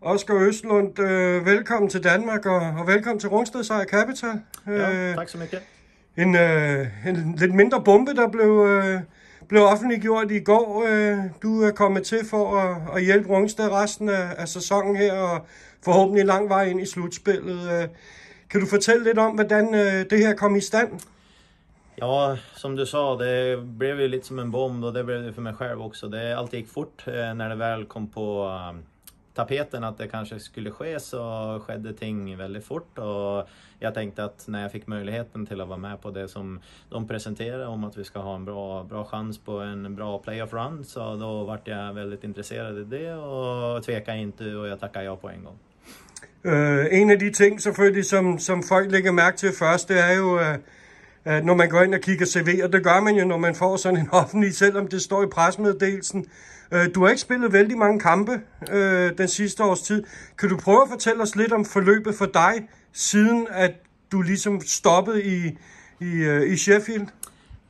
Oskar Østlund, øh, velkommen til Danmark og, og velkommen til Rungsted Sejr Capital. Ja, øh, tak så mycket. En, øh, en lidt mindre bombe, der blev, øh, blev offentliggjort i går. Øh, du er kommet til for at, at hjælpe Rungsted resten af, af sæsonen her og forhåbentlig lang vej ind i slutspillet. Øh, kan du fortælle lidt om, hvordan øh, det her kom i stand? Ja, som du sa, det blev ju lite som en bomb och det blev det för mig själv också. Det, allt gick fort eh, øh, när det väl kom på eh, tapeten att det kanske skulle ske så skedde ting väldigt fort och jag tänkte att när jag fick möjligheten till att vara med på det som de presenterade om att vi ska ha en bra, bra chans på en bra playoff run så då vart jag väldigt intresserad i det och tvekade inte och jag tackade ja på en gång. Uh, en av de ting som, som folk lägger märke till först det er jo, uh, Øh, når man går ind og kigger CV'er. Det gør man jo, når man får sådan en offentlig, selvom det står i presmeddelelsen. Øh, du har ikke spillet vældig mange kampe øh, den sidste års tid. Kan du prøve at fortælle os lidt om forløbet for dig, siden at du ligesom stoppede i, i, øh, i Sheffield?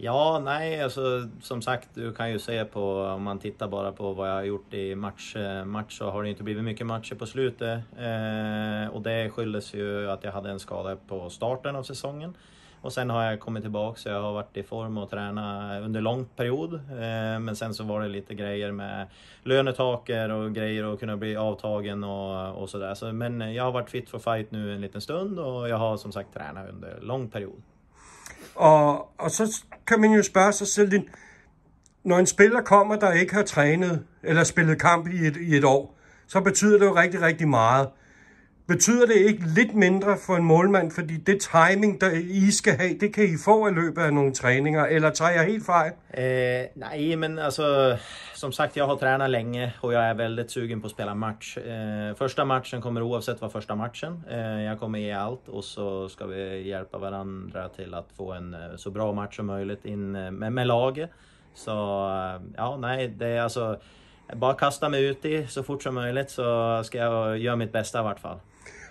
Ja, nej, alltså som sagt, du kan ju se på, om man tittar bara på vad jag har gjort i match, eh, match så har det inte blivit mycket matcher på slutet. Eh, och det skyldes ju att jag hade en skada på starten av säsongen. Och sen har jag kommit tillbaka så jag har varit i form och tränat under lång period. Eh, men sen så var det lite grejer med lönetaker och grejer och kunna bli avtagen och, och sådär. Så, men jag har varit fit for fight nu en liten stund och jag har som sagt tränat under lång period. Och, och så kan man ju fråga sig själv, när en spelare kommer der inte har tränat eller spelat kamp i ett, i ett år, så betyder det ju riktigt, riktigt mycket. Betyder det ikke lidt mindre for en målmand, fordi det timing, der I skal have, det kan I få i løbet af nogle träningar eller tager jag helt fejl? Eh, nej, men alltså, som sagt, jag har tränat länge och jag är väldigt sugen på att spela match. Eh, första matchen kommer oavsett vara första matchen. Eh, jag kommer ge allt och så ska vi hjälpa varandra till att få en eh, så bra match som möjligt in eh, med, med laget. Så eh, ja, nej, det är alltså bara kasta mig ut i så fort som möjligt så ska jag göra mitt bästa i vart fall.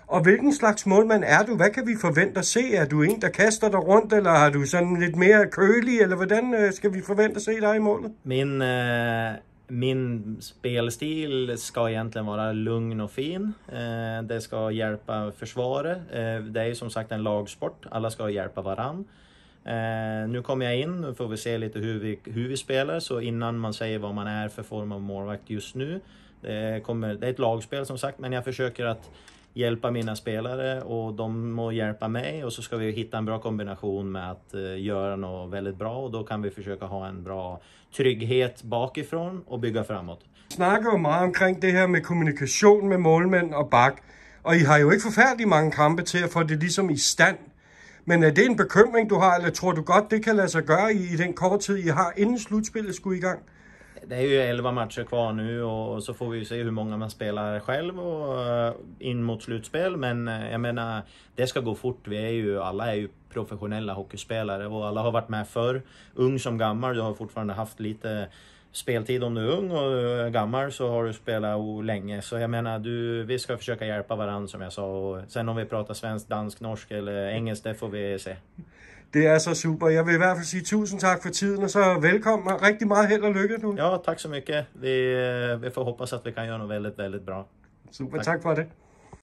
Og hvilken slags målmand er du? Hvad kan vi forvente at se? Er du en, der kaster dig rundt, eller har du sådan lidt mere kølig, eller hvordan øh, skal vi forvente at se dig i målet? Min, øh, min spelstil ska egentligen vara lugn och fin. Eh, det ska hjälpa försvaret. Eh, øh, det är ju som sagt en lagsport, alla ska hjälpa varann. Eh, øh, nu kommer jag in, nu får vi se lite hur vi, hur vi spelar, så innan man säger vad man är för form av målvakt just nu. Det, kommer, det är ett lagspel som sagt, men jag försöker att hjälpa mina spelare och de må hjälpa mig och så ska vi hitta en bra kombination med att eh, göra något väldigt bra och då kan vi försöka ha en bra trygghet bakifrån och bygga framåt. Vi Snackar ju mycket omkring det här med kommunikation med målmän och back och ni har ju inte förfärligt många kamper till att få det liksom i stand. Men är det en bekymring du har eller tror du gott det kan låta sig göra i, i den korta tid ni har innan slutspelet ska igång? det är ju 11 matcher kvar nu och så får vi se hur många man spelar själv och eh, in mot slutspel. Men eh, jag menar, det ska gå fort. Vi är ju, alla är ju professionella hockeyspelare och alla har varit med förr. Ung som gammal, du har fortfarande haft lite speltid om du är ung och eh, gammal så har du spelat länge. Så jag menar, du, vi ska försöka hjälpa varandra som jag sa. Och sen om vi pratar svensk, dansk, norsk eller engelsk, det får vi se. Det är så super. Jag vill i alla fall säga tusen tack för tiden och så välkommen. Riktigt mycket held och lycka nu. Ja, tack så mycket. Vi, eh, vi får hoppas att vi kan göra något väldigt, väldigt bra. Super, tack, tack för det.